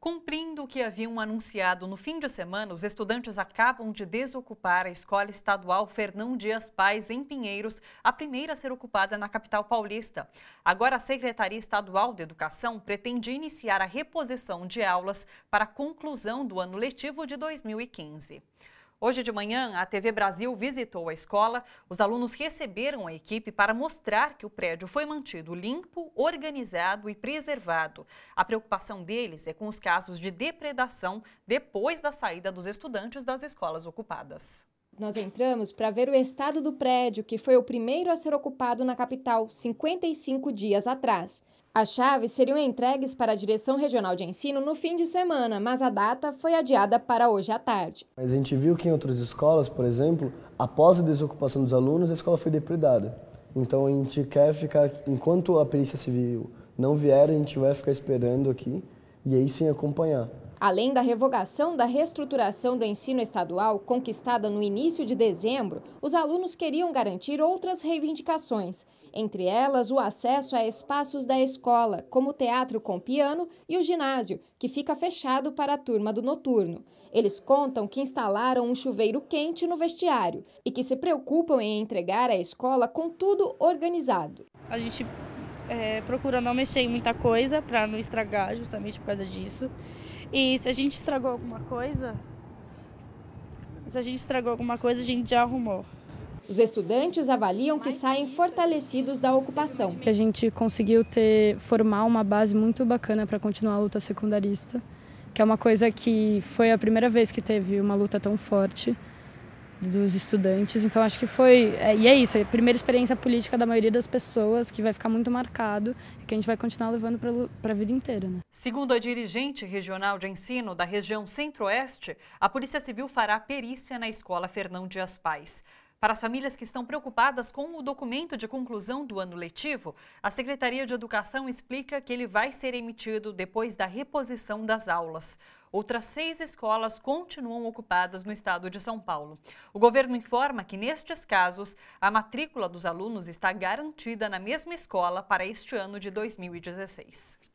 Cumprindo o que haviam anunciado no fim de semana, os estudantes acabam de desocupar a Escola Estadual Fernão Dias Pais, em Pinheiros, a primeira a ser ocupada na capital paulista. Agora, a Secretaria Estadual de Educação pretende iniciar a reposição de aulas para a conclusão do ano letivo de 2015. Hoje de manhã, a TV Brasil visitou a escola. Os alunos receberam a equipe para mostrar que o prédio foi mantido limpo, organizado e preservado. A preocupação deles é com os casos de depredação depois da saída dos estudantes das escolas ocupadas nós entramos para ver o estado do prédio, que foi o primeiro a ser ocupado na capital 55 dias atrás. As chaves seriam entregues para a Direção Regional de Ensino no fim de semana, mas a data foi adiada para hoje à tarde. Mas a gente viu que em outras escolas, por exemplo, após a desocupação dos alunos, a escola foi depredada. Então a gente quer ficar, enquanto a perícia civil não vier, a gente vai ficar esperando aqui e aí sim acompanhar. Além da revogação da reestruturação do ensino estadual, conquistada no início de dezembro, os alunos queriam garantir outras reivindicações, entre elas o acesso a espaços da escola, como o teatro com piano e o ginásio, que fica fechado para a turma do noturno. Eles contam que instalaram um chuveiro quente no vestiário e que se preocupam em entregar a escola com tudo organizado. A gente é, procura não mexer em muita coisa para não estragar, justamente por causa disso. E se a gente estragou alguma coisa, se a gente estragou alguma coisa, a gente já arrumou. Os estudantes avaliam que saem fortalecidos da ocupação. A gente conseguiu ter formar uma base muito bacana para continuar a luta secundarista, que é uma coisa que foi a primeira vez que teve uma luta tão forte dos estudantes. Então acho que foi é, e é isso, é a primeira experiência política da maioria das pessoas que vai ficar muito marcado e que a gente vai continuar levando para a vida inteira. Né? Segundo a dirigente regional de ensino da região Centro-Oeste, a Polícia Civil fará perícia na escola Fernão Dias Pais. Para as famílias que estão preocupadas com o documento de conclusão do ano letivo, a Secretaria de Educação explica que ele vai ser emitido depois da reposição das aulas. Outras seis escolas continuam ocupadas no estado de São Paulo. O governo informa que, nestes casos, a matrícula dos alunos está garantida na mesma escola para este ano de 2016.